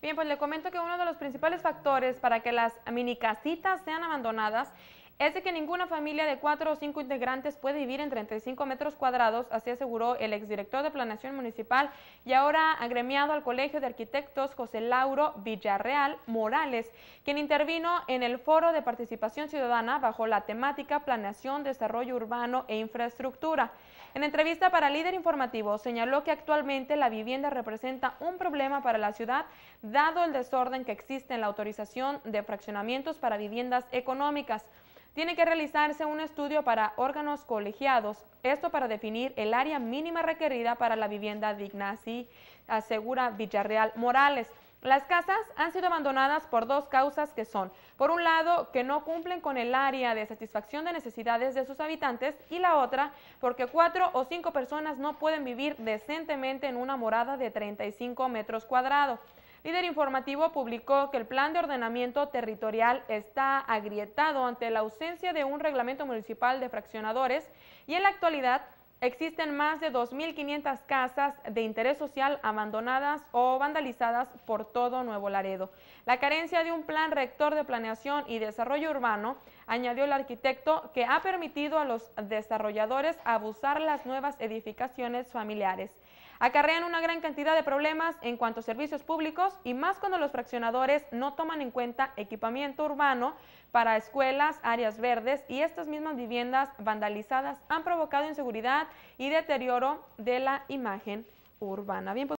Bien, pues le comento que uno de los principales factores para que las casitas sean abandonadas es de que ninguna familia de cuatro o cinco integrantes puede vivir en 35 metros cuadrados, así aseguró el exdirector de Planación Municipal y ahora agremiado al Colegio de Arquitectos José Lauro Villarreal Morales, quien intervino en el Foro de Participación Ciudadana bajo la temática Planeación, Desarrollo Urbano e Infraestructura. En entrevista para Líder Informativo señaló que actualmente la vivienda representa un problema para la ciudad, dado el desorden que existe en la autorización de fraccionamientos para viviendas económicas tiene que realizarse un estudio para órganos colegiados, esto para definir el área mínima requerida para la vivienda digna, así asegura Villarreal Morales. Las casas han sido abandonadas por dos causas que son, por un lado, que no cumplen con el área de satisfacción de necesidades de sus habitantes y la otra, porque cuatro o cinco personas no pueden vivir decentemente en una morada de 35 metros cuadrados. Líder Informativo publicó que el plan de ordenamiento territorial está agrietado ante la ausencia de un reglamento municipal de fraccionadores y en la actualidad existen más de 2.500 casas de interés social abandonadas o vandalizadas por todo Nuevo Laredo. La carencia de un plan rector de planeación y desarrollo urbano, añadió el arquitecto, que ha permitido a los desarrolladores abusar las nuevas edificaciones familiares acarrean una gran cantidad de problemas en cuanto a servicios públicos y más cuando los fraccionadores no toman en cuenta equipamiento urbano para escuelas, áreas verdes y estas mismas viviendas vandalizadas han provocado inseguridad y deterioro de la imagen urbana. Pues,